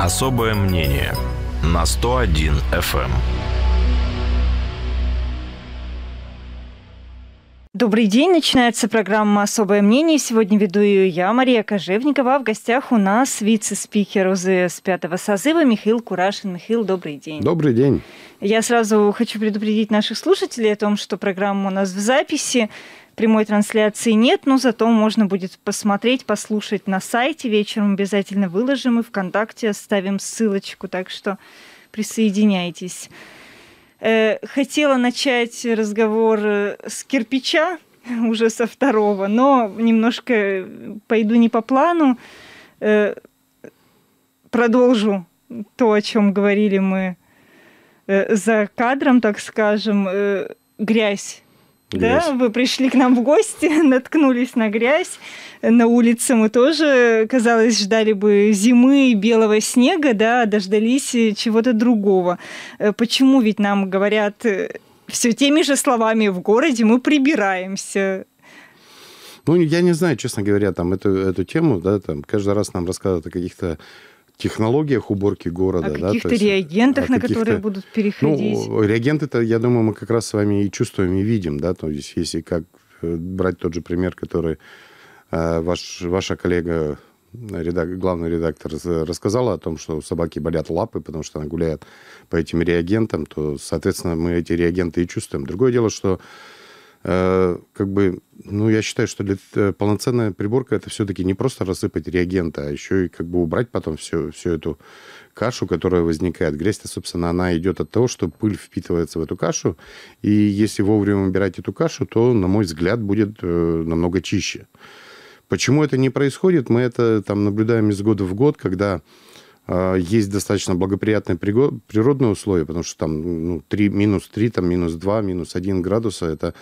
Особое мнение на 101 FM. Эм. Добрый день, начинается программа «Особое мнение». Сегодня веду ее я, Мария Кожевникова. А в гостях у нас вице-спикер УЗС пятого созыва Михаил Курашин. Михаил, добрый день. Добрый день. Я сразу хочу предупредить наших слушателей о том, что программа у нас в записи прямой трансляции нет, но зато можно будет посмотреть, послушать на сайте. Вечером обязательно выложим и ВКонтакте оставим ссылочку, так что присоединяйтесь. Э, хотела начать разговор э, с кирпича, уже со второго, но немножко пойду не по плану. Э, продолжу то, о чем говорили мы за кадром, так скажем, грязь да, вы пришли к нам в гости, наткнулись на грязь. На улице мы тоже, казалось, ждали бы зимы и белого снега, да, дождались чего-то другого. Э, почему ведь нам говорят э, все теми же словами в городе мы прибираемся? Ну, я не знаю, честно говоря, там эту, эту тему, да, там каждый раз нам рассказывают о каких-то технологиях уборки города. О каких-то да, есть, реагентах, на каких которые будут переходить. Ну, реагенты-то, я думаю, мы как раз с вами и чувствуем, и видим. Да? То есть если как э, брать тот же пример, который э, ваш, ваша коллега редак, главный редактор рассказала о том, что у собаки болят лапы, потому что она гуляет по этим реагентам, то, соответственно, мы эти реагенты и чувствуем. Другое дело, что Э, как бы, ну, я считаю, что для, э, полноценная приборка это все-таки не просто рассыпать реагенты, а еще и как бы убрать потом всю, всю эту кашу, которая возникает. Грязь-то, собственно, она идет от того, что пыль впитывается в эту кашу, и если вовремя убирать эту кашу, то, на мой взгляд, будет э, намного чище. Почему это не происходит, мы это там наблюдаем из года в год, когда есть достаточно благоприятные природные условия, потому что там ну, 3, минус 3, там, минус 2, минус 1 градуса, это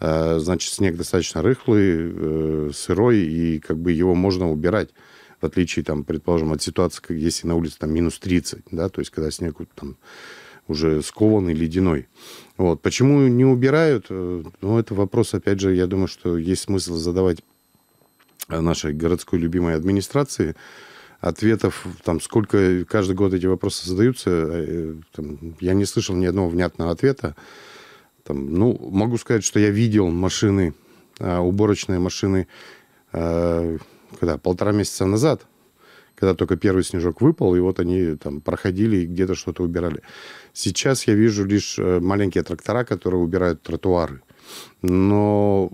Э, значит, снег достаточно рыхлый, э, сырой, и как бы его можно убирать в отличие, там, предположим, от ситуации, как если на улице там минус 30, да, то есть когда снег там уже скованный, ледяной. Вот. Почему не убирают? Э, ну, это вопрос, опять же, я думаю, что есть смысл задавать нашей городской любимой администрации. Ответов, там, сколько каждый год эти вопросы задаются, там, я не слышал ни одного внятного ответа. Там, ну, могу сказать, что я видел машины, а, уборочные машины, а, когда полтора месяца назад, когда только первый снежок выпал, и вот они там проходили и где-то что-то убирали. Сейчас я вижу лишь э, маленькие трактора, которые убирают тротуары. Но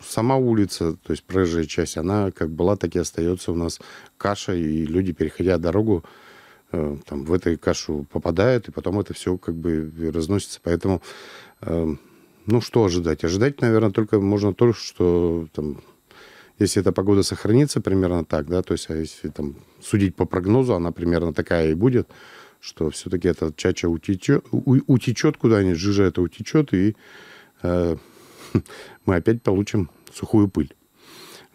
сама улица, то есть проезжая часть, она как была, так и остается у нас каша, и люди, переходя дорогу, э, там, в эту кашу попадают, и потом это все как бы разносится. Поэтому Эм, ну, что ожидать? Ожидать, наверное, только можно то, что там, если эта погода сохранится примерно так, да, то есть а если там судить по прогнозу, она примерно такая и будет, что все-таки эта чача утечет, утечет куда-нибудь, жижа это утечет, и э, мы опять получим сухую пыль.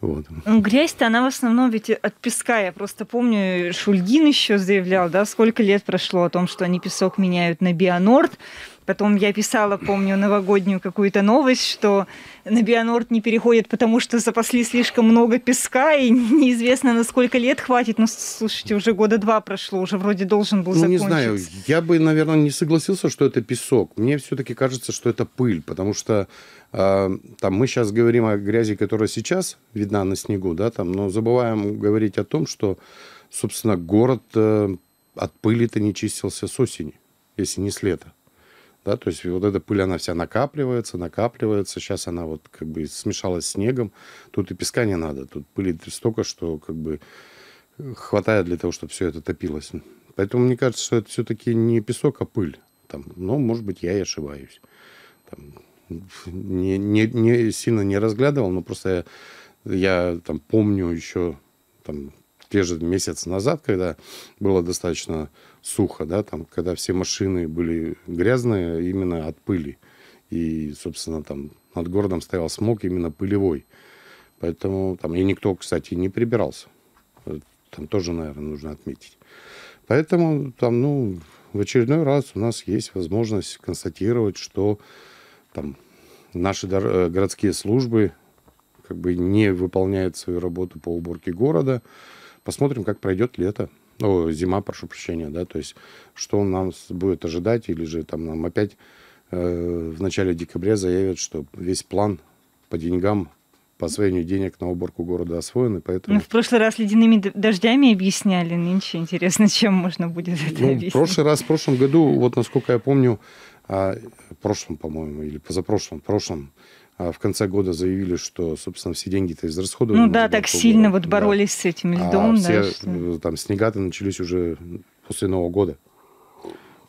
Вот. Ну, грязь-то она в основном ведь от песка. Я просто помню, Шульгин еще заявлял, да, сколько лет прошло о том, что они песок меняют на бионорд. Потом я писала, помню, новогоднюю какую-то новость, что на Бионорд не переходят, потому что запасли слишком много песка, и неизвестно, на сколько лет хватит. Но ну, слушайте, уже года два прошло, уже вроде должен был ну, закончиться. Ну, не знаю, я бы, наверное, не согласился, что это песок. Мне все-таки кажется, что это пыль, потому что э, там мы сейчас говорим о грязи, которая сейчас видна на снегу, да, там, но забываем говорить о том, что, собственно, город э, от пыли-то не чистился с осени, если не с лета да, то есть вот эта пыль, она вся накапливается, накапливается, сейчас она вот как бы смешалась с снегом, тут и песка не надо, тут пыли столько, что как бы э, хватает для того, чтобы все это топилось. Поэтому мне кажется, что это все-таки не песок, а пыль. Там, но, может быть, я и ошибаюсь. Там, не, не, не сильно не разглядывал, но просто я, я там помню еще там те же месяц назад, когда было достаточно сухо, да, там, когда все машины были грязные именно от пыли. И, собственно, там над городом стоял смог именно пылевой. Поэтому там и никто, кстати, не прибирался. Э, там тоже, наверное, нужно отметить. Поэтому там, ну, в очередной раз у нас есть возможность констатировать, что там наши э, городские службы как бы не выполняют свою работу по уборке города. Посмотрим, как пройдет лето ну, зима, прошу прощения, да, то есть что он нам будет ожидать, или же там нам опять э, в начале декабря заявят, что весь план по деньгам по освоению денег на уборку города освоен и поэтому... Ну, в прошлый раз ледяными дождями объясняли, нынче интересно, чем можно будет это ну, объяснить. В прошлый раз, в прошлом году, вот насколько я помню, а, в прошлом, по-моему, или позапрошлом, в прошлом, а в конце года заявили, что, собственно, все деньги-то израсходовали. Ну да, так сильно вот боролись да. с этим льдом. А да, все что... Э, там снега-то начались уже после Нового года.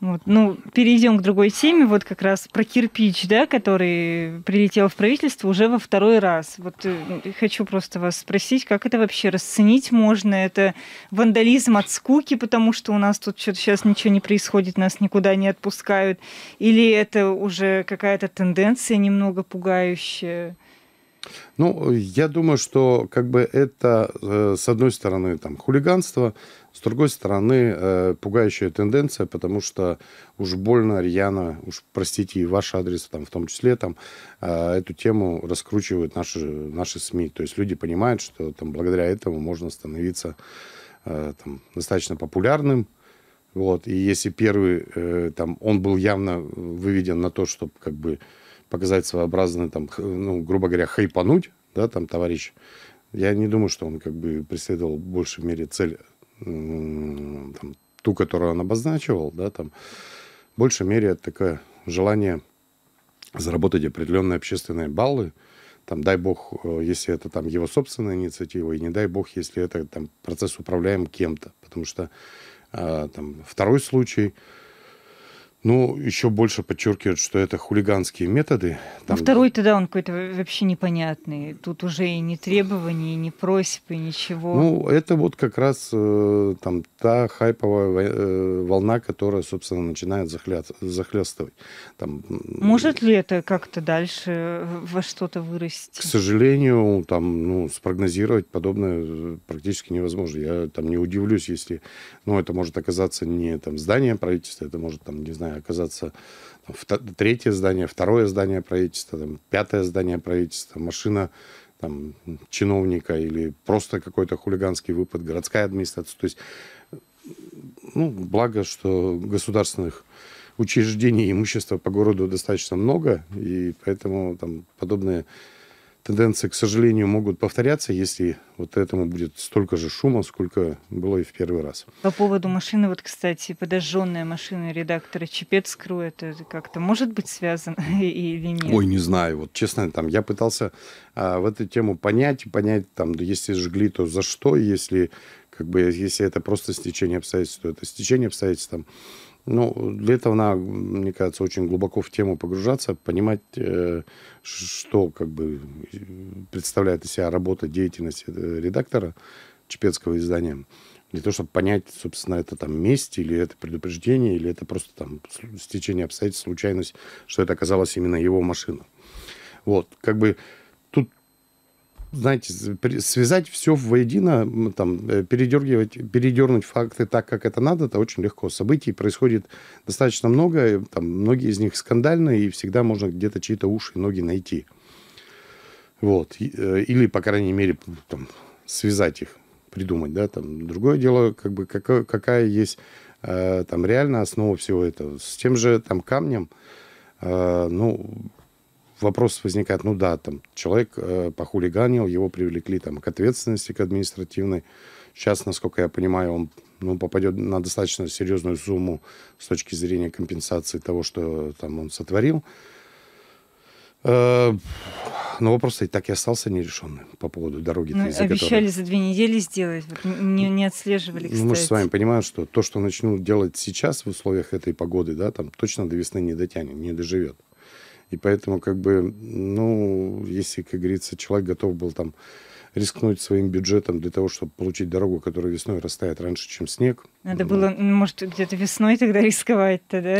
Вот. Ну, перейдем к другой теме. Вот как раз про кирпич, да, который прилетел в правительство уже во второй раз. Вот э, ну, хочу просто вас спросить, как это вообще расценить можно? Это вандализм от скуки, потому что у нас тут что-то сейчас ничего не происходит, нас никуда не отпускают. Или это уже какая-то тенденция немного пугающая? Ну, я думаю, что как бы это, э, с одной стороны, там, хулиганство, с другой стороны, э, пугающая тенденция, потому что уж больно рьяно, уж простите, и ваш адрес там в том числе, там, э, эту тему раскручивают наши, наши СМИ. То есть люди понимают, что там, благодаря этому можно становиться э, там, достаточно популярным, вот, и если первый, э, там, он был явно выведен на то, чтобы, как бы, показать своеобразный, там, ну, грубо говоря, хайпануть, да, там, товарищ, я не думаю, что он, как бы, преследовал больше в мере цель там, ту, которую он обозначивал, да, там, в большей мере это такое желание заработать определенные общественные баллы, там, дай бог, э, если это там его собственная инициатива, и не дай бог, если это там процесс управляем кем-то, потому что э, там второй случай – ну, еще больше подчеркивают, что это хулиганские методы. Ну, там... А второй тогда он какой-то вообще непонятный. Тут уже и не требований, и не просьб, и ничего. Ну, это вот как раз э, там та хайповая э, волна, которая, собственно, начинает захля... захлестывать. Там... Может ли это как-то дальше во что-то вырасти? К сожалению, там, ну, спрогнозировать подобное э, практически невозможно. Я там не удивлюсь, если, ну, это может оказаться не там здание правительства, это может там, не знаю, оказаться там, третье здание, второе здание правительства, там, пятое здание правительства, машина там, чиновника или просто какой-то хулиганский выпад, городская администрация. То есть, ну, благо, что государственных учреждений и имущества по городу достаточно много, и поэтому там подобные тенденции, к сожалению, могут повторяться, если вот этому будет столько же шума, сколько было и в первый раз. По поводу машины, вот, кстати, подожженная машина редактора Чепецкру, это как-то может быть связано или нет? Ой, не знаю, вот честно, там я пытался а, в эту тему понять, понять, там, если жгли, то за что, если, как бы, если это просто стечение обстоятельств, то это стечение обстоятельств, там, ну, для этого надо, мне кажется, очень глубоко в тему погружаться, понимать, э, что как бы представляет из себя работа, деятельность э, редактора чепецкого издания. Для того, чтобы понять, собственно, это там месть, или это предупреждение, или это просто там стечение обстоятельств, случайность, что это оказалась именно его машина. Вот, как бы знаете, связать все воедино, там, э, передергивать, передернуть факты так, как это надо, это очень легко. Событий происходит достаточно много, там, многие из них скандальные, и всегда можно где-то чьи-то уши и ноги найти. Вот. Э, или, по крайней мере, там, связать их, придумать, да, там. Другое дело, как бы, какая, какая есть э, там реально основа всего этого. С тем же там камнем, ну, вопрос возникает, ну да, там человек э, похулиганил, его привлекли там к ответственности, к административной. Сейчас, насколько я понимаю, он ну, попадет на достаточно серьезную сумму с точки зрения компенсации того, что там он сотворил. Э, но вопрос и так и остался нерешенным по поводу дороги. Ну, обещали которой... за две недели сделать, вот не, не отслеживали, кстати. Ну, мы же с вами понимаем, что то, что начнут делать сейчас в условиях этой погоды, да, там точно до весны не дотянет, не доживет. И поэтому, как бы, ну, если, как говорится, человек готов был там рискнуть своим бюджетом для того, чтобы получить дорогу, которая весной растает раньше, чем снег. Надо ну, было, ну, может, где-то весной тогда рисковать-то, да?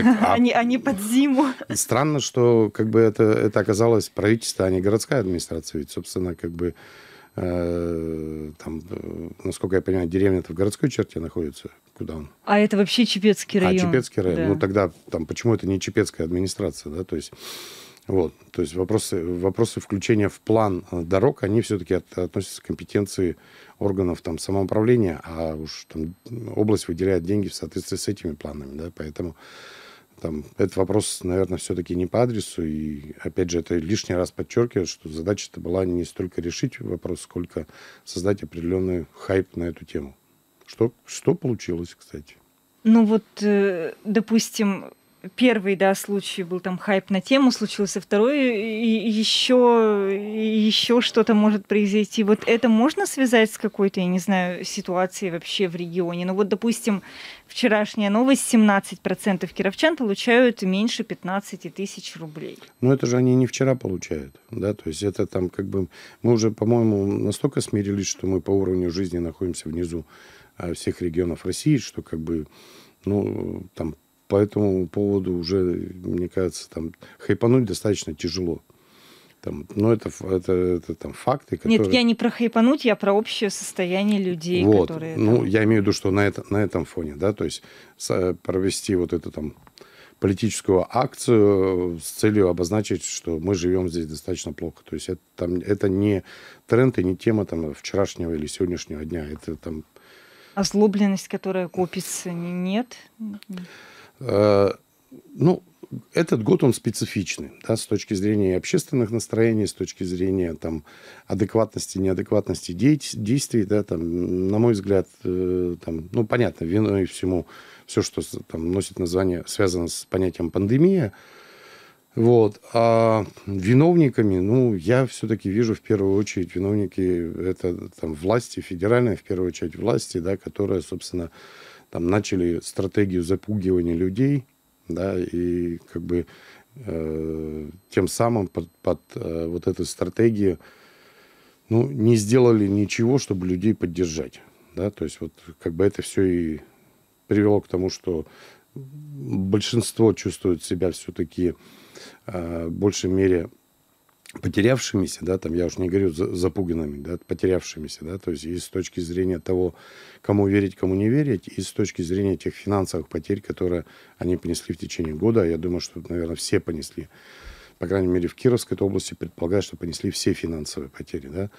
Так, а, а, не, а не под зиму. Странно, что как бы это, это оказалось правительство, а не городская администрация. Ведь, собственно, как бы э, там, э, насколько я понимаю, деревня-то в городской черте находится, куда он? А это вообще Чепецкий а, район. А, Чепецкий район. Да. Ну, тогда там почему это не Чепецкая администрация, да, то есть... Вот, то есть вопросы, вопросы включения в план э, дорог, они все-таки от, относятся к компетенции органов там, самоуправления, а уж там область выделяет деньги в соответствии с этими планами, да, поэтому там, этот вопрос, наверное, все-таки не по адресу. И, опять же, это лишний раз подчеркивает, что задача-то была не столько решить вопрос, сколько создать определенный хайп на эту тему. Что, что получилось, кстати? Ну вот, э, допустим, первый, да, случай был там хайп на тему случился, второй и еще еще что-то может произойти. Вот это можно связать с какой-то, я не знаю, ситуацией вообще в регионе. Ну вот, допустим, вчерашняя новость: 17% кировчан получают меньше 15 тысяч рублей. Ну это же они не вчера получают, да, то есть это там как бы мы уже, по-моему, настолько смирились, что мы по уровню жизни находимся внизу Э, всех регионов России, что как бы, ну, там, по этому поводу уже, мне кажется, там, хайпануть достаточно тяжело. Там, ну, это, это, это там факты, которые... Нет, я не про хайпануть, я про общее состояние людей, вот. которые... Ну, я имею в виду, что на, это, на этом фоне, да, то есть э, провести вот эту там политическую акцию э, с целью обозначить, что мы живем здесь достаточно плохо. То есть это, там, это не тренд и не тема там, вчерашнего или сегодняшнего дня. Это там Озлобленность, которая копится, нет? Э, ну, этот год он специфичный, да, с точки зрения общественных настроений, с точки зрения там адекватности, неадекватности действий, да, там, на мой взгляд, э, там, ну, понятно, виной всему все, что там носит название, связано с понятием пандемия, вот. А виновниками, ну, я все-таки вижу в первую очередь виновники, это там власти, федеральные в первую очередь власти, да, которые, собственно, там начали стратегию запугивания людей, да, и как бы э, тем самым под, под э, вот эту стратегию, ну, не сделали ничего, чтобы людей поддержать, да, то есть вот как бы это все и привело к тому, что большинство чувствует себя все-таки э, большей мере потерявшимися, да, там я уж не говорю запуганными, да, потерявшимися, да, то есть и с точки зрения того, кому верить, кому не верить, и с точки зрения тех финансовых потерь, которые они понесли в течение года, я думаю, что, наверное, все понесли, по крайней мере, в Кировской области предполагаю, что понесли все финансовые потери, да,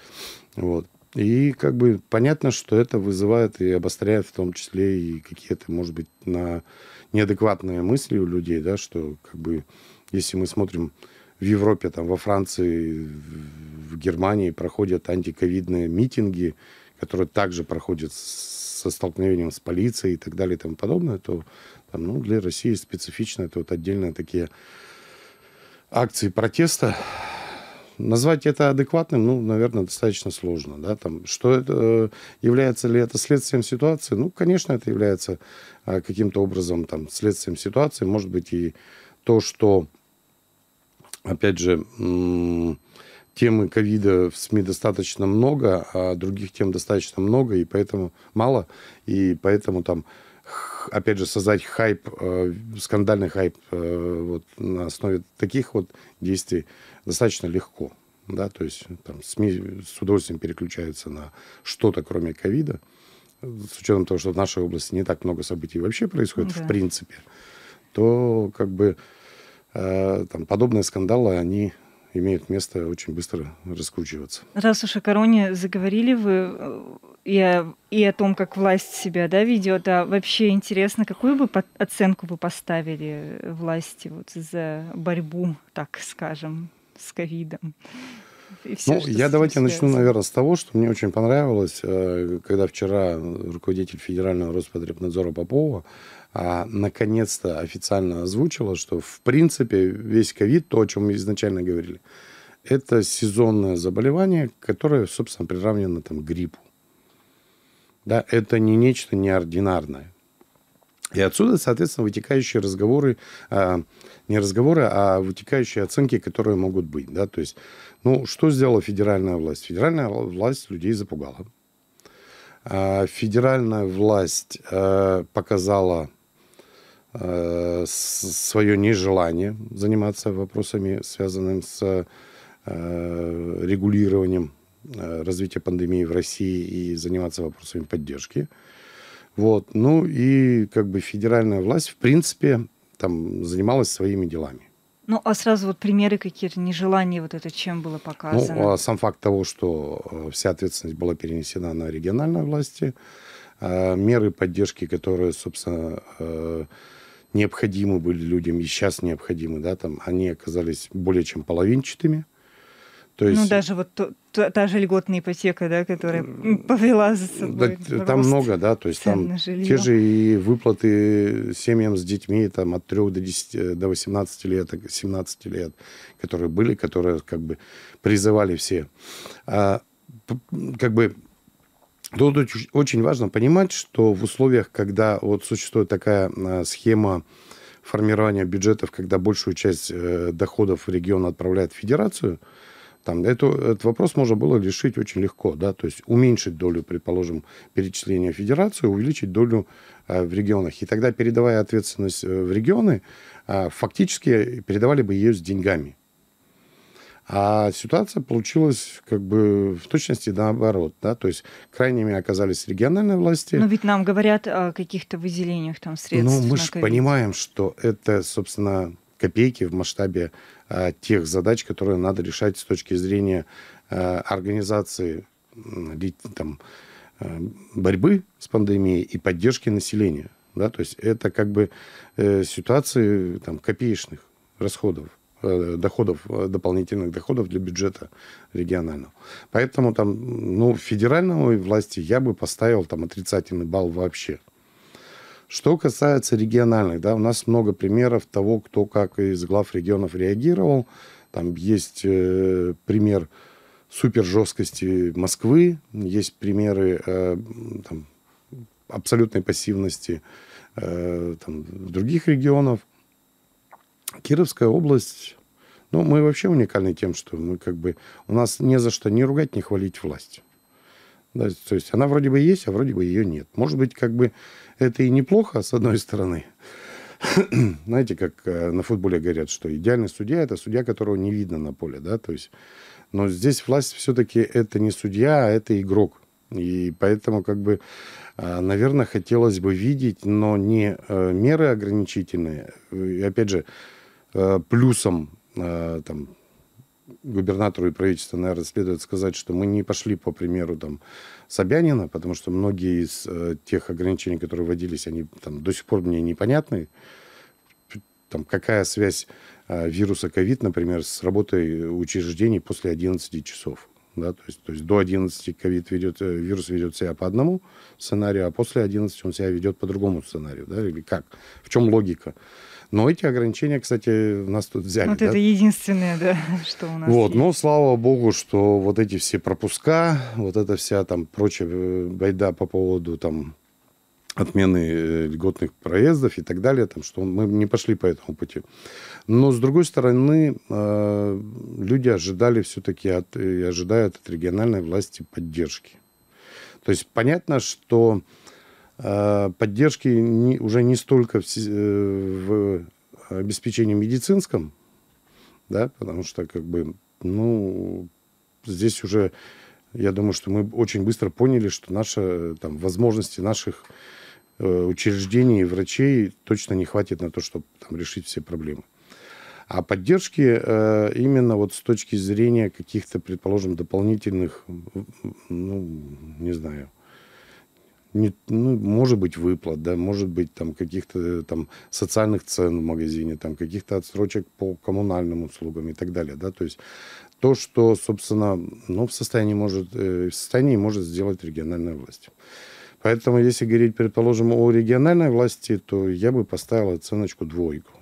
вот. И как бы понятно, что это вызывает и обостряет в том числе и какие-то, может быть, на неадекватные мысли у людей, да, что как бы если мы смотрим в Европе, там, во Франции, в Германии проходят антиковидные митинги, которые также проходят со столкновением с полицией и так далее и тому подобное, то там, ну, для России специфично это вот отдельные такие акции протеста. Назвать это адекватным, ну, наверное, достаточно сложно, да, там, что это, э, является ли это следствием ситуации? Ну, конечно, это является э, каким-то образом, там, следствием ситуации, может быть, и то, что опять же, темы ковида в СМИ достаточно много, а других тем достаточно много, и поэтому мало, и поэтому там опять же, создать хайп, э, скандальный хайп э, вот, на основе таких вот действий достаточно легко. Да? То есть там, СМИ с удовольствием переключаются на что-то, кроме ковида, с учетом того, что в нашей области не так много событий вообще происходит, да. в принципе, то как бы Э, там, подобные скандалы, они имеют место очень быстро раскручиваться. Раз уж о короне заговорили вы э, и о, и о том, как власть себя да, ведет, а вообще интересно, какую бы оценку вы поставили власти вот, за борьбу, так скажем, с ковидом? все, ну, я давайте начну, наверное, с того, что мне очень понравилось, э, когда вчера руководитель Федерального Роспотребнадзора Попова а, наконец-то официально озвучила, что в принципе весь ковид, то, о чем мы изначально говорили, это сезонное заболевание, которое, собственно, приравнено там, к гриппу. Да, это не нечто неординарное. И отсюда, соответственно, вытекающие разговоры, а, не разговоры, а вытекающие оценки, которые могут быть. Да? То есть, ну, что сделала федеральная власть? Федеральная власть людей запугала. А, федеральная власть а, показала э, свое нежелание заниматься вопросами, связанными с э, регулированием развития пандемии в России и заниматься вопросами поддержки. Вот. Ну и как бы федеральная власть, в принципе, там занималась своими делами. Ну, а сразу вот примеры какие-то, нежелания вот это чем было показано? Ну, а сам факт того, что э, вся ответственность была перенесена на региональные власти, э, меры поддержки, которые, собственно, э, необходимы были людям и сейчас необходимы, да, там, они оказались более чем половинчатыми. То ну, есть, ну, даже вот то, то, та же льготная ипотека, да, которая повела за собой. Да, там много, да, то есть там жилье. те же и выплаты семьям с детьми там, от 3 до, 10, э, до 18 лет, 17 э, лет, которые были, которые как бы призывали все. А, как бы тут очень важно понимать, что в условиях, когда вот существует такая а, схема формирования бюджетов, когда большую часть э, доходов региона отправляет в федерацию, там, это, этот вопрос можно было решить очень легко, да, то есть уменьшить долю, предположим, перечисления федерации, увеличить долю э, в регионах. И тогда, передавая ответственность э, в регионы, э, фактически передавали бы ее с деньгами. А ситуация получилась как бы в точности наоборот, да, то есть крайними оказались региональные власти. Но ведь нам говорят о каких-то выделениях там средств. Ну, мы же понимаем, что это, собственно, копейки в масштабе Э, тех задач, которые надо решать с точки зрения э, организации там, э, борьбы с пандемией и поддержки населения. Да? То есть это как бы ситуации там, копеечных расходов доходов, дополнительных доходов для бюджета регионального. Поэтому там, ну, федеральной власти я бы поставил там отрицательный балл вообще. Что касается региональных, да, у нас много примеров того, кто как из глав регионов реагировал. Там есть э, пример супер жесткости Москвы, есть примеры э, там, абсолютной пассивности э, там, других регионов. Кировская область, ну, мы вообще уникальны тем, что мы как бы у нас не за что ни ругать, ни хвалить власть. Да, то есть она вроде бы есть, а вроде бы ее нет. Может быть, как бы это и неплохо, с одной стороны. Знаете, как э, на футболе говорят, что идеальный судья – это судья, которого не видно на поле. Да? То есть, но здесь власть все-таки это не судья, а это игрок. И поэтому, как бы, э, наверное, хотелось бы видеть, но не э, меры ограничительные. И опять же, плюсом там, губернатору и правительству, наверное, следует сказать, что мы не пошли по примеру там, Собянина, потому что многие из э, тех ограничений, которые вводились, они там, до сих пор мне непонятны. Там, какая связь э, вируса ковид, например, с работой учреждений после 11 часов? Да? То, есть, то есть до 11 COVID ведет, э, вирус ведет себя по одному сценарию, а после 11 он себя ведет по другому сценарию. Да? Или как? В чем логика? Но эти ограничения, кстати, нас тут взяли. Вот да? это единственное, да, что у нас Вот, есть. но слава богу, что вот эти все пропуска, вот эта вся там прочая байда по поводу там отмены э, льготных проездов и так далее, там, что мы не пошли по этому пути. Но, с другой стороны, э, люди ожидали все-таки от, и ожидают от региональной власти поддержки. То есть понятно, что Э, поддержки не, уже не столько в, э, в обеспечении медицинском, да, потому что как бы, ну, здесь уже, я думаю, что мы очень быстро поняли, что наши там возможности наших э, учреждений и врачей точно не хватит на то, чтобы там, решить все проблемы. А поддержки э, именно вот с точки зрения каких-то, предположим, дополнительных, ну, не знаю, не, ну, может быть, выплат, да, может быть, там, каких-то там социальных цен в магазине, там, каких-то отсрочек по коммунальным услугам и так далее, да, то есть то, что, собственно, ну, в состоянии может, э, в состоянии может сделать региональная власть. Поэтому, если говорить, предположим, о региональной власти, то я бы поставил оценочку двойку.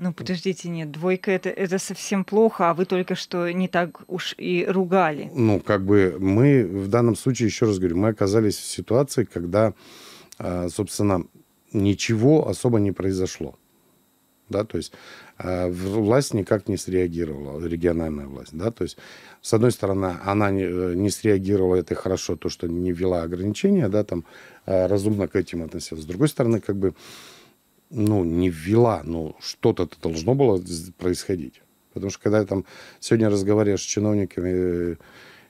Ну, подождите, нет, двойка это, это совсем плохо, а вы только что не так уж и ругали. Ну, как бы мы в данном случае, еще раз говорю, мы оказались в ситуации, когда, а, собственно, ничего особо не произошло. Да, то есть а, власть никак не среагировала, региональная власть. Да, то есть, с одной стороны, она не, э, не среагировала, это хорошо, то, что не ввела ограничения, да, там а, разумно к этим относилась. С другой стороны, как бы ну, не ввела, но что-то должно было происходить. Потому что когда я там сегодня разговариваю с чиновниками, э,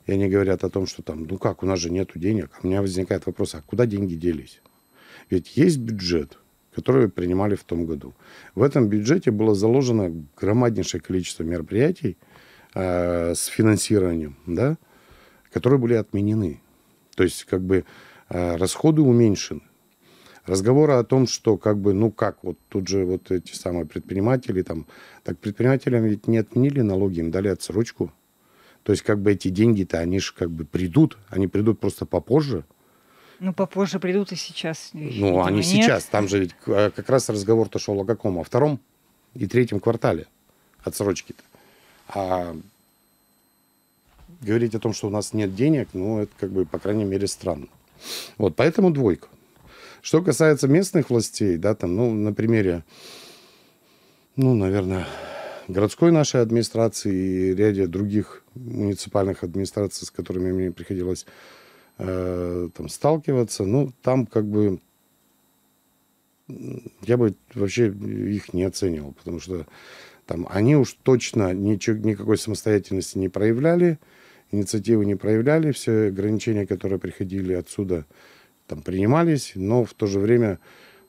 и они говорят о том, что там, ну как, у нас же нет денег, а у меня возникает вопрос, а куда деньги делись? Ведь есть бюджет, который принимали в том году. В этом бюджете было заложено громаднейшее количество мероприятий э, с финансированием, да, которые были отменены. То есть как бы э, расходы уменьшены. Разговора о том, что как бы, ну как, вот тут же вот эти самые предприниматели там, так предпринимателям ведь не отменили налоги, им дали отсрочку. То есть как бы эти деньги-то, они же как бы придут, они придут просто попозже. Ну, попозже придут и сейчас. Ну, видимо, они нет. сейчас. Там же ведь а, как раз разговор-то шел о каком? О втором и третьем квартале отсрочки-то. А говорить о том, что у нас нет денег, ну, это как бы, по крайней мере, странно. Вот, поэтому двойка. Что касается местных властей, да, там, ну, на примере, ну, наверное, городской нашей администрации и ряде других муниципальных администраций, с которыми мне приходилось э, там сталкиваться, ну, там как бы я бы вообще их не оценивал, потому что там они уж точно ничего, никакой самостоятельности не проявляли, инициативы не проявляли, все ограничения, которые приходили отсюда, там принимались, но в то же время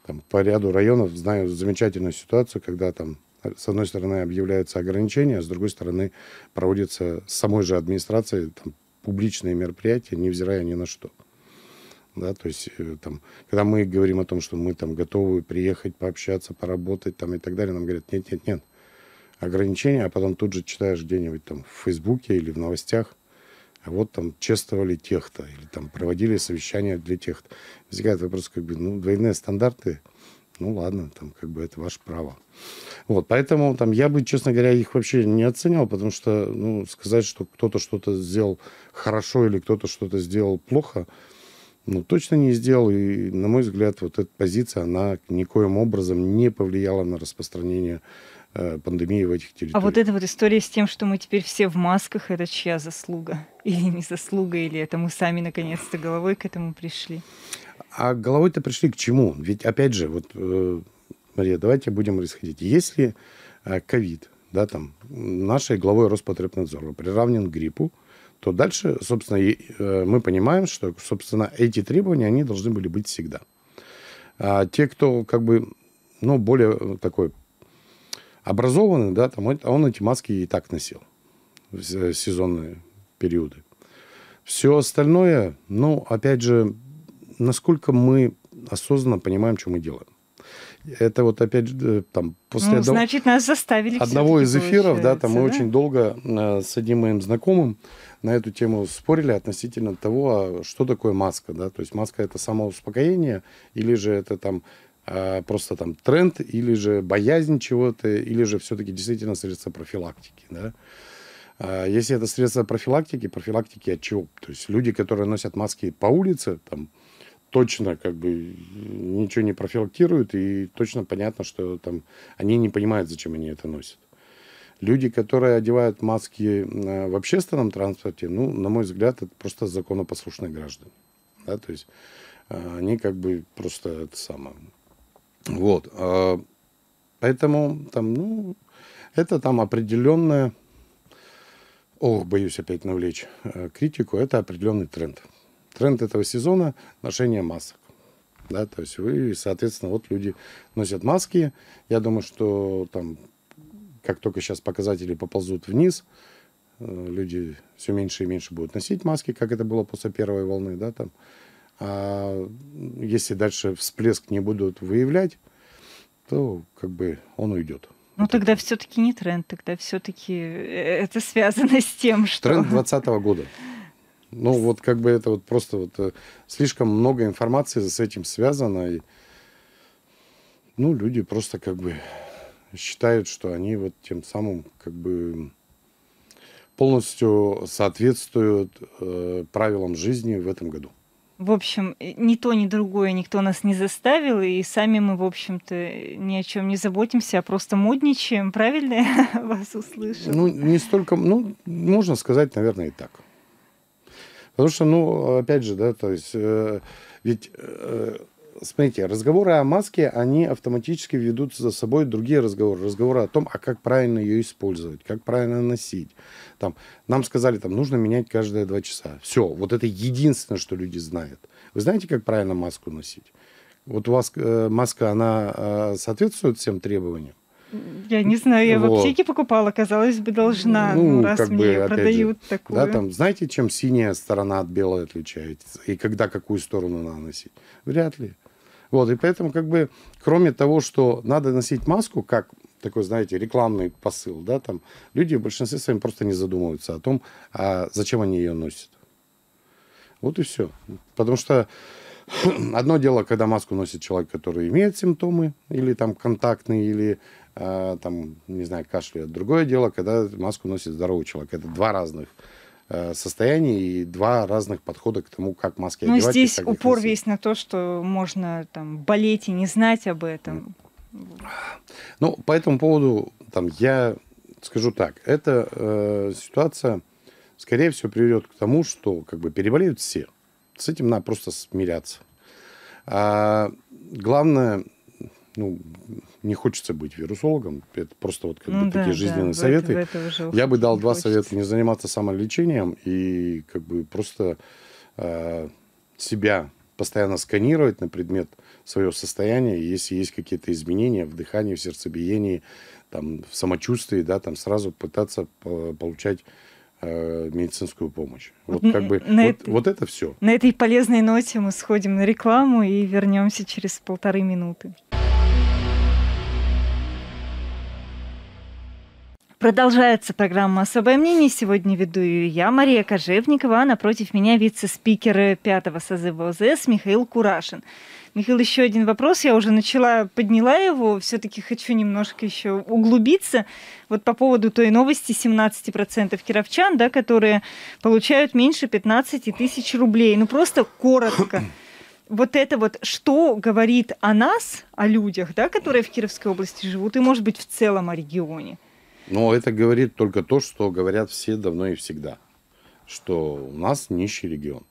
там, по ряду районов знаю замечательную ситуацию, когда там с одной стороны объявляются ограничения, а с другой стороны проводятся самой же администрацией там, публичные мероприятия, невзирая ни на что. Да, то есть э, там, когда мы говорим о том, что мы там готовы приехать, пообщаться, поработать там и так далее, нам говорят, нет, нет, нет, ограничения, а потом тут же читаешь где-нибудь там в Фейсбуке или в новостях, а вот там чествовали тех-то, или там проводили совещания для тех-то. Возникает вопрос, как бы, ну, двойные стандарты, ну, ладно, там, как бы, это ваше право. Вот, поэтому там я бы, честно говоря, их вообще не оценивал, потому что, ну, сказать, что кто-то что-то сделал хорошо или кто-то что-то сделал плохо, ну, точно не сделал. И, на мой взгляд, вот эта позиция, она никоим образом не повлияла на распространение Э, пандемии в этих территориях. А вот эта вот история с тем, что мы теперь все в масках, это чья заслуга? Или не заслуга, или это мы сами наконец-то головой к этому пришли? А головой-то пришли к чему? Ведь, опять же, вот, э, Мария, давайте будем расходить. Если э, ковид, да, там, нашей главой Роспотребнадзора приравнен к гриппу, то дальше, собственно, мы понимаем, что, собственно, эти требования, они должны были быть всегда. А те, кто как бы, ну, более такой образованный, да, там, он, эти маски и так носил в э, сезонные периоды. Все остальное, ну, опять же, насколько мы осознанно понимаем, что мы делаем. Это вот опять же э, там после ну, одного, значит, нас заставили одного из эфиров, да, там да? мы очень долго э, с одним моим знакомым на эту тему спорили относительно того, а что такое маска, да, то есть маска это самоуспокоение или же это там Э, просто там тренд или же боязнь чего-то, или же все-таки действительно средство профилактики. Да? Э, если это средство профилактики, профилактики от чего? То есть люди, которые носят маски по улице, там, точно как бы э, ничего не профилактируют, и точно понятно, что там они не понимают, зачем они это носят. Люди, которые одевают маски в общественном транспорте, ну, на мой взгляд, это просто законопослушные граждане. Да? То есть они как бы просто это самое вот. А, поэтому там, ну, это там определенная, ох, боюсь опять навлечь э, критику, это определенный тренд. Тренд этого сезона – ношение масок. Да, то есть вы, соответственно, вот люди носят маски. Я думаю, что там, как только сейчас показатели поползут вниз, э, люди все меньше и меньше будут носить маски, как это было после первой волны, да, там а, если дальше всплеск не будут выявлять, то как бы он уйдет. Ну вот тогда все-таки не тренд, тогда все-таки э, это связано с тем, что... Тренд 2020 года. Ну вот как бы это вот просто вот э, слишком много информации с этим связано. И, ну люди просто как бы считают, что они вот тем самым как бы полностью соответствуют э, правилам жизни в этом году. В общем, ни то, ни другое никто нас не заставил, и сами мы, в общем-то, ни о чем не заботимся, а просто модничаем, правильно я вас услышал? Ну, не столько, ну, можно сказать, наверное, и так. Потому что, ну, опять же, да, то есть, э, ведь э, смотрите, разговоры о маске, они автоматически ведут за собой другие разговоры. Разговоры о том, а как правильно ее использовать, как правильно носить. Там, нам сказали, там, нужно менять каждые два часа. Все, вот это единственное, что люди знают. Вы знаете, как правильно маску носить? Вот у вас э, маска, она э, соответствует всем требованиям? Я не знаю, я вот. в аптеке покупала, казалось бы, должна, ну, ну раз как мне бы, продают же, такую. Да, там, знаете, чем синяя сторона от белой отличается? И когда какую сторону наносить? Вряд ли. Вот, и поэтому, как бы, кроме того, что надо носить маску, как такой, знаете, рекламный посыл, да, там, люди в большинстве своем просто не задумываются о том, а зачем они ее носят. Вот и все. Потому что одно дело, когда маску носит человек, который имеет симптомы, или там контактный, или а, там, не знаю, кашляет. Другое дело, когда маску носит здоровый человек. Это два разных Э, состоянии и два разных подхода к тому, как маски Но ну, одевать. Но здесь упор носить. весь на то, что можно там болеть и не знать об этом. Ну, по этому поводу там я скажу так. Эта э, ситуация, скорее всего, приведет к тому, что как бы переболеют все. С этим надо просто смиряться. А главное, ну, не хочется быть вирусологом, это просто вот как ну, бы да, такие жизненные да, советы. В это, в Я бы дал два хочется. совета: не заниматься самолечением и как бы просто э, себя постоянно сканировать на предмет своего состояния, если есть какие-то изменения в дыхании, в сердцебиении, там, в самочувствии, да, там сразу пытаться получать э, медицинскую помощь. Вот, вот как бы на вот, этой, вот это все. На этой полезной ноте мы сходим на рекламу и вернемся через полторы минуты. Продолжается программа «Особое мнение». Сегодня веду ее я, Мария Кожевникова, а напротив меня вице-спикер пятого созыва ОЗС Михаил Курашин. Михаил, еще один вопрос. Я уже начала, подняла его. Все-таки хочу немножко еще углубиться. Вот по поводу той новости 17% кировчан, да, которые получают меньше 15 тысяч рублей. Ну просто коротко вот это вот, что говорит о нас, о людях, да, которые в Кировской области живут, и, может быть, в целом о регионе? Но это говорит только то, что говорят все давно и всегда, что у нас нищий регион.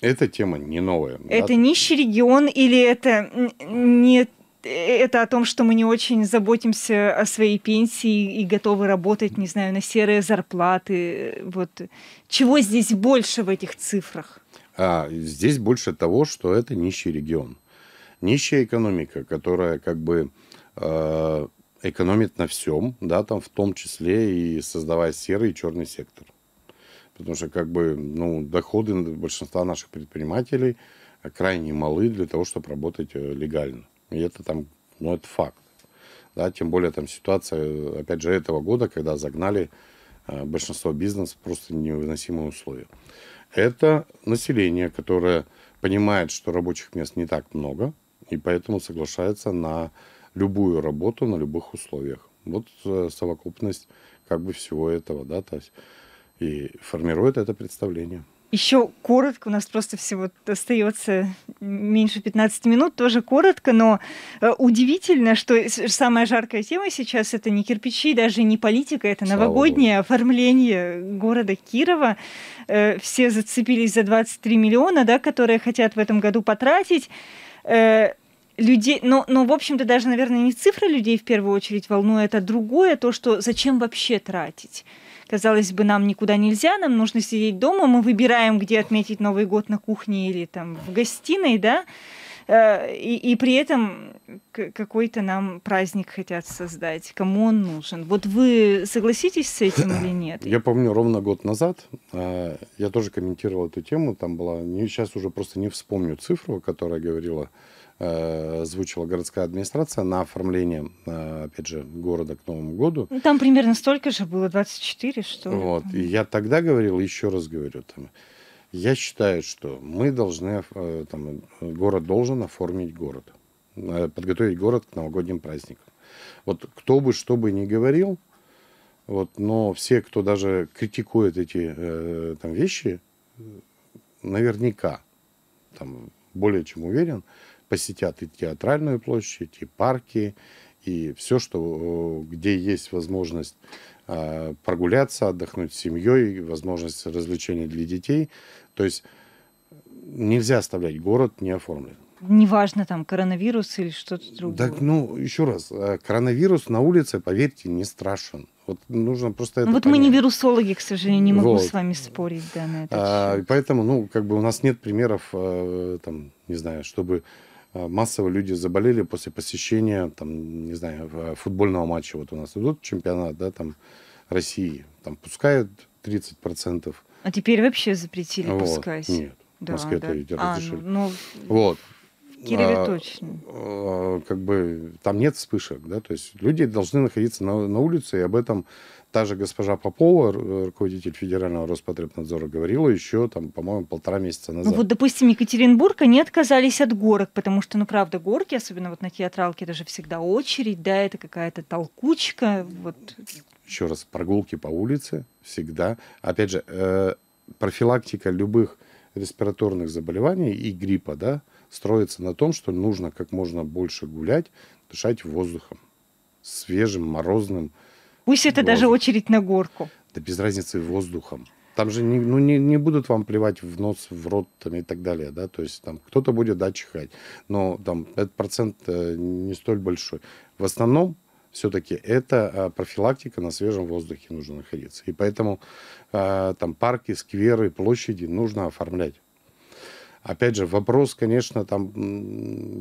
Эта тема не новая. Это да? нищий регион или это не это о том, что мы не очень заботимся о своей пенсии и готовы работать, не знаю, на серые зарплаты. Вот чего здесь больше в этих цифрах? А, здесь больше того, что это нищий регион, нищая экономика, которая как бы э, экономит на всем, да, там в том числе и создавая серый и черный сектор. Потому что как бы, ну, доходы большинства наших предпринимателей а крайне малы для того, чтобы работать э, легально. И это там, ну, это факт. Да, тем более там ситуация, э, опять же, этого года, когда загнали э, большинство бизнеса просто невыносимые условия. Это население, которое понимает, что рабочих мест не так много, и поэтому соглашается на любую работу на любых условиях. Вот э, совокупность как бы всего этого, да, то есть и формирует это представление. Еще коротко, у нас просто всего остается меньше 15 минут, тоже коротко, но э, удивительно, что самая жаркая тема сейчас это не кирпичи, даже не политика, это Слава новогоднее Богу. оформление города Кирова. Э, все зацепились за 23 миллиона, да, которые хотят в этом году потратить людей, но, но в общем-то даже, наверное, не цифра людей в первую очередь волнует, а другое, то, что зачем вообще тратить. Казалось бы, нам никуда нельзя, нам нужно сидеть дома, мы выбираем, где отметить Новый год на кухне или там в гостиной, да, э, и, и при этом какой-то нам праздник хотят создать, кому он нужен. Вот вы согласитесь с этим или нет? Я помню, ровно год назад э, я тоже комментировал эту тему, там была, сейчас уже просто не вспомню цифру, которая говорила, Э, озвучила городская администрация на оформление, э, опять же, города к Новому году. Ну, там примерно столько же было, 24, что ли. Вот, и я тогда говорил, еще раз говорю, там, я считаю, что мы должны, э, там, город должен оформить город, подготовить город к новогодним праздникам. Вот кто бы что бы ни говорил, вот, но все, кто даже критикует эти там, вещи, наверняка, там, более чем уверен, посетят и театральную площадь, и парки, и все, что, э, где есть возможность э, прогуляться, отдохнуть с семьей, возможность развлечений для детей. То есть э, нельзя оставлять город неоформленным. Неважно, там коронавирус или что-то другое. Так, ну, еще раз, коронавирус на улице, поверьте, не страшен. Вот нужно просто это. Ну, вот понять. мы не вирусологи, к сожалению, не могу вот. с вами спорить, да, на это. А, поэтому, ну, как бы у нас нет примеров, там, не знаю, чтобы Э, массово люди заболели после посещения, там, не знаю, э, футбольного матча. Вот у нас идут чемпионат, да, там, России, там пускают 30%. А теперь вообще запретили вот. пускать? Нет. Да, Москве да. это а, разрешили. А, ну, ну... Вот. Кирилле а, точно. А, как бы там нет вспышек, да, то есть люди должны находиться на, на улице, и об этом та же госпожа Попова, руководитель Федерального Роспотребнадзора, говорила еще, там, по-моему, полтора месяца ну назад. Ну вот, допустим, Екатеринбург, они отказались от горок, потому что, ну, правда, горки, особенно вот на театралке, это же всегда очередь, да, это какая-то толкучка, вот. Еще раз, прогулки по улице всегда. Опять же, э, профилактика любых респираторных заболеваний и гриппа, да, строится на том, что нужно как можно больше гулять, дышать воздухом, свежим, морозным. Пусть это даже очередь на горку. Да без разницы воздухом. Там же не, ну, не, не будут вам плевать в нос, в рот там, и так далее, да, то есть там кто-то будет, да, чихать, но там этот процент э, не столь большой. В основном все-таки это а, профилактика на свежем воздухе нужно находиться. И поэтому э, там парки, скверы, площади нужно оформлять. Опять же, вопрос, конечно, там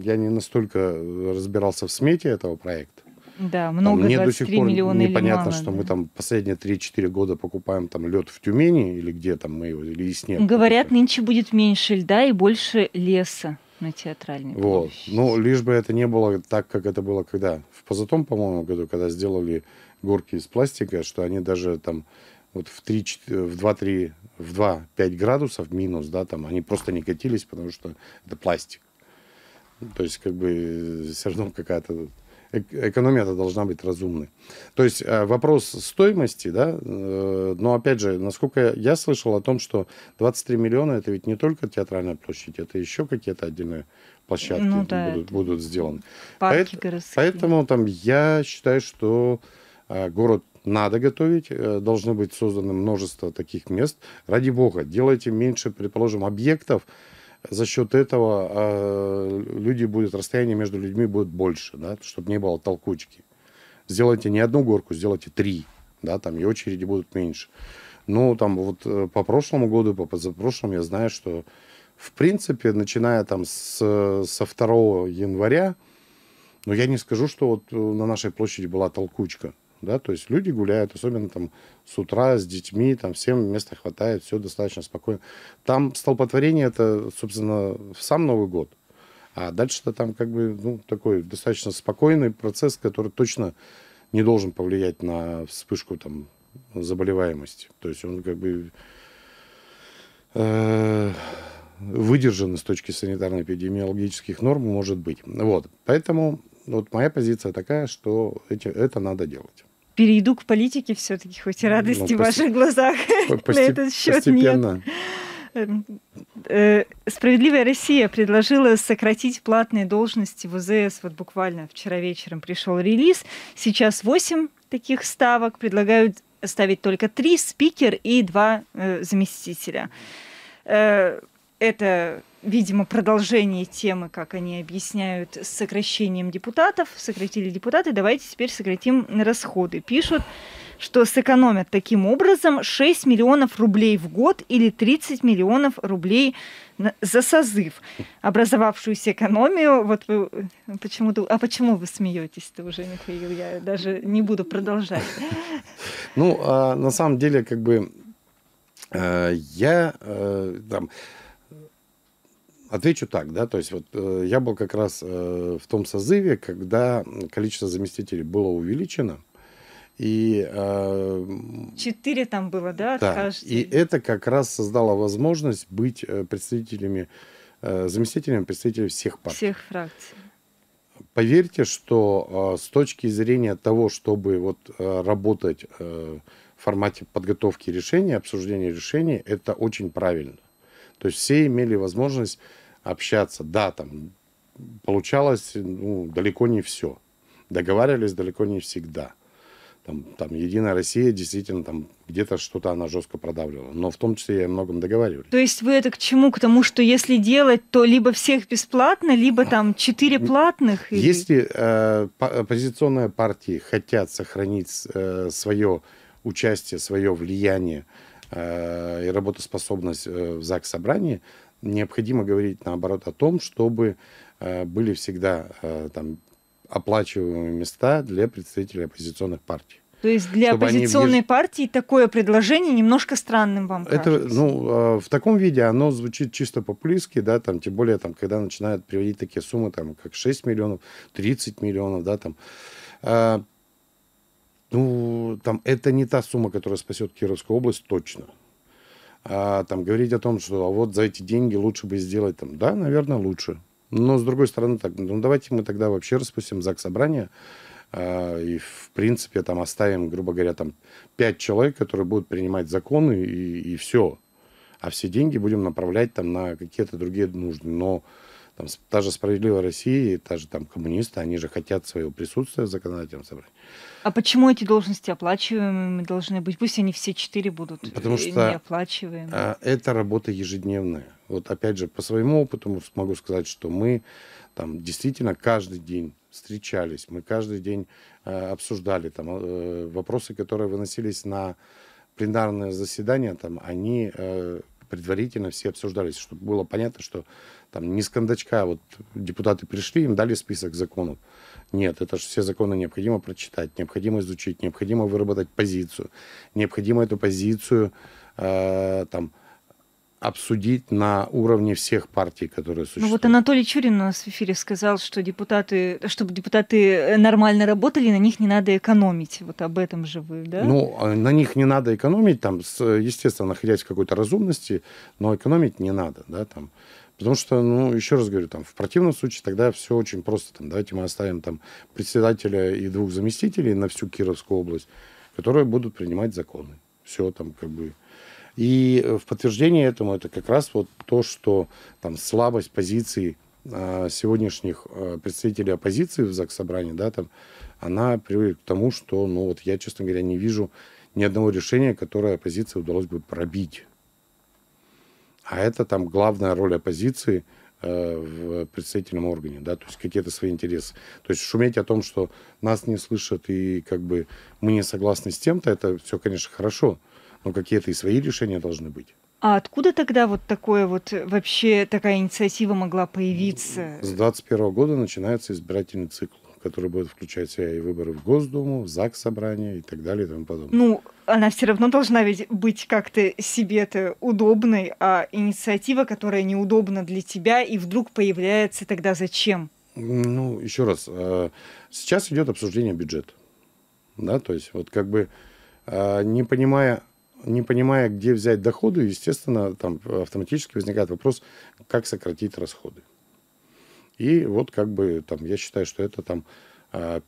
я не настолько разбирался в смете этого проекта. Да, много там, Мне до сих пор непонятно, мало, что да. мы там последние 3-4 года покупаем там лед в Тюмени или где там мы его, или снег. Говорят, какой нынче будет меньше льда и больше леса на театральной Вот. Площади. Ну, лишь бы это не было так, как это было когда? В позатом, по-моему, году, когда сделали горки из пластика, что они даже там вот в, 3, в 2-3, в 2-5 градусов минус, да, там они просто не катились, потому что это пластик. То есть, как бы, э, все равно какая-то экономия-то должна быть разумной. То есть э, вопрос стоимости, да, э, но опять же, насколько я слышал о том, что 23 миллиона это ведь не только театральная площадь, это еще какие-то отдельные площадки ну, да, будут, будут сделаны. Парки Поэтому там я считаю, что город надо готовить, э, должно быть создано множество таких мест. Ради бога, делайте меньше, предположим, объектов, за счет этого э, люди будут, расстояние между людьми будет больше, да, чтобы не было толкучки. Сделайте не одну горку, сделайте три, да, там и очереди будут меньше. Ну, там вот э, по прошлому году, по позапрошлому я знаю, что в принципе, начиная там с, со 2 января, но ну, я не скажу, что вот э, на нашей площади была толкучка да, то есть люди гуляют, особенно там с утра с детьми, там всем места хватает, все достаточно спокойно. Там столпотворение это, собственно, в сам Новый год, а дальше-то там как бы ну, такой достаточно спокойный процесс, который точно не должен повлиять на вспышку там заболеваемости. То есть он как бы э, выдержан с точки санитарно-эпидемиологических норм, может быть. Вот. Поэтому вот моя позиция такая, что эти, это надо делать перейду к политике все-таки, хоть и ну, радости ну, в ваших глазах на этот счет постепенно. нет. Эм, э, Справедливая Россия предложила сократить платные должности в УЗС. Вот буквально вчера вечером пришел релиз. Сейчас 8 таких ставок. Предлагают ставить только 3, спикер и 2 э, заместителя. Э, это видимо, продолжение темы, как они объясняют, с сокращением депутатов. Сократили депутаты, давайте теперь сократим расходы. Пишут, что сэкономят таким образом 6 миллионов рублей в год или 30 миллионов рублей за созыв. Образовавшуюся экономию, вот вы почему-то... А почему вы смеетесь это уже, Михаил? Я даже не буду продолжать. Ну, а на самом деле, как бы э, я э, там Отвечу так, да, то есть вот э, я был как раз э, в том созыве, когда количество заместителей было увеличено, и... Э, Четыре там было, да? Да, и это как раз создало возможность быть э, представителями, э, заместителями представителей всех партий. Всех фракций. Поверьте, что э, с точки зрения того, чтобы вот э, работать э, в формате подготовки решений, обсуждения решений, это очень правильно. То есть все имели возможность общаться. Да, там получалось ну, далеко не все. Договаривались далеко не всегда. Там, там Единая Россия действительно там где-то что-то она жестко продавливала. Но в том числе я о многом договаривался. То есть вы это к чему? К тому, что если делать, то либо всех бесплатно, либо там четыре платных? Или... Если э, оппозиционные партии хотят сохранить э, свое участие, свое влияние э, и работоспособность э, в ЗАГС-собрании, необходимо говорить наоборот о том, чтобы э, были всегда э, там оплачиваемые места для представителей оппозиционных партий. То есть для оппозиционной они... партии такое предложение немножко странным вам кажется? Это, кажется? Ну, э, в таком виде оно звучит чисто популистски, да, там, тем более, там, когда начинают приводить такие суммы, там, как 6 миллионов, 30 миллионов, да, там. А, ну, там, это не та сумма, которая спасет Кировскую область точно а, там, говорить о том, что а вот за эти деньги лучше бы сделать там. Да, наверное, лучше. Но, с другой стороны, так, ну, давайте мы тогда вообще распустим ЗАГС собрание а, и, в принципе, там оставим, грубо говоря, там пять человек, которые будут принимать законы и, и все. А все деньги будем направлять там на какие-то другие нужды. Но там, та же «Справедливая Россия» и та же там коммунисты, они же хотят своего присутствия в законодательном собрании. А почему эти должности оплачиваемыми должны быть? Пусть они все четыре будут Потому э, что оплачиваемые. А, это работа ежедневная. Вот опять же, по своему опыту могу сказать, что мы там действительно каждый день встречались, мы каждый день э, обсуждали там э, вопросы, которые выносились на пленарное заседание, там они э, предварительно все обсуждались, чтобы было понятно, что там не с кондачка а вот депутаты пришли, им дали список законов. Нет, это же все законы необходимо прочитать, необходимо изучить, необходимо выработать позицию, необходимо эту позицию э, там обсудить на уровне всех партий, которые существуют. Ну вот Анатолий Чурин у нас в эфире сказал, что депутаты, чтобы депутаты э, нормально работали, на них не надо экономить. Вот об этом же вы, да? Ну, а на них не надо экономить, там, естественно, находясь в какой-то разумности, но экономить не надо, да, там. Потому что, ну, еще раз говорю, там, в противном случае тогда все очень просто. Там, давайте мы оставим там председателя и двух заместителей на всю Кировскую область, которые будут принимать законы. Все там как бы и э, в подтверждение этому это как раз вот то, что там слабость позиции а, сегодняшних э, представителей оппозиции в ЗАГС собрании, да, там, она приводит к тому, что, ну, вот я, честно говоря, не вижу ни одного решения, которое оппозиции удалось бы пробить. А это там главная роль оппозиции э, в представительном органе, да, то есть какие-то свои интересы. То есть шуметь о том, что нас не слышат и как бы мы не согласны с тем-то, это все, конечно, хорошо, но какие-то и свои решения должны быть. А откуда тогда вот такое вот э, вообще такая инициатива могла появиться? С 2021 года начинается избирательный цикл который будет включать себя и выборы в Госдуму, в ЗАГС собрание и так далее и тому подобное. Ну, она все равно должна ведь быть как-то себе-то удобной, а инициатива, которая неудобна для тебя и вдруг появляется, тогда зачем? Ну, еще раз, э, сейчас идет обсуждение бюджета. Да, то есть вот как бы э, не понимая не понимая, где взять доходы, естественно, там автоматически возникает вопрос, как сократить расходы. И вот как бы там, я считаю, что это там а,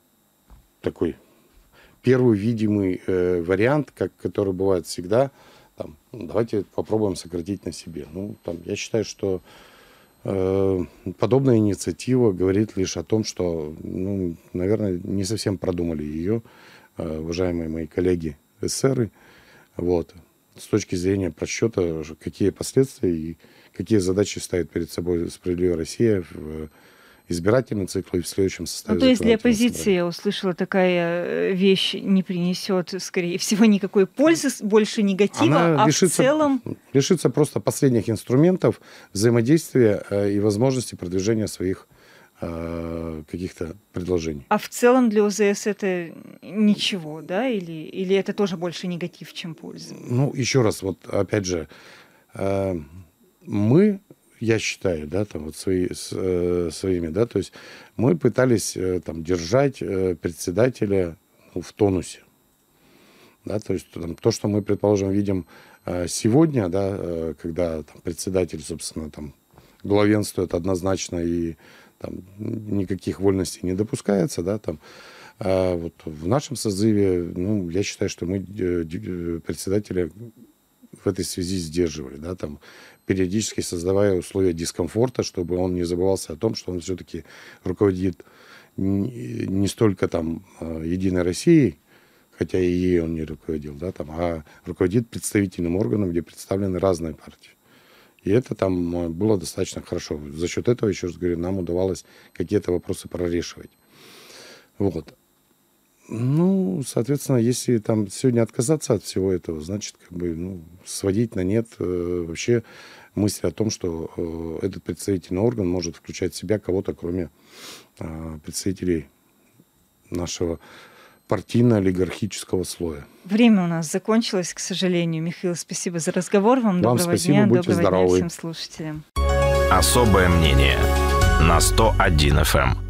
такой первый видимый э, вариант, как, который бывает всегда, там, «Ну, давайте попробуем сократить на себе. Ну, там, я считаю, что э, подобная инициатива говорит лишь о том, что, ну, наверное, не совсем продумали ее, э, уважаемые мои коллеги эсеры, э, вот. С точки зрения подсчета, какие последствия и какие задачи ставит перед собой справедливая Россия в э, избирательном цикле и в следующем состоянии. Ну, то есть для оппозиции, я услышала, такая э, вещь не принесет, скорее всего, никакой пользы, больше негатива, Она а лишится, в целом... Лишится просто последних инструментов взаимодействия э, и возможности продвижения своих Э, каких-то предложений. А в целом для ОЗС это ничего, да? Или, или это тоже больше негатив, чем польза? Ну, еще раз, вот опять же, э, мы, я считаю, да, там вот свои, э, своими, да, то есть мы пытались там держать председателя ну, в тонусе. Да, то есть там, то, что мы, предположим, видим сегодня, да, когда там, председатель, собственно, там главенствует однозначно и там никаких вольностей не допускается, да, там. А вот в нашем созыве, ну, я считаю, что мы э, э, председателя в этой связи сдерживали, да, там, периодически создавая условия дискомфорта, чтобы он не забывался о том, что он все-таки руководит не столько там э, Единой Россией, хотя и ей он не руководил, да, там, а руководит представительным органом, где представлены разные партии. И это там э, было достаточно хорошо. За счет этого, еще раз говорю, нам удавалось какие-то вопросы прорешивать. Вот. Ну, соответственно, если там сегодня отказаться от всего этого, значит, как бы, ну, сводить на нет э, вообще мысли о том, что э, этот представительный орган может включать в себя кого-то, кроме э, представителей нашего партийно-олигархического слоя. Время у нас закончилось, к сожалению. Михаил, спасибо за разговор. Вам, Вам доброго спасибо, дня, будьте доброго здоровы. дня всем слушателям. Особое мнение на 101 FM.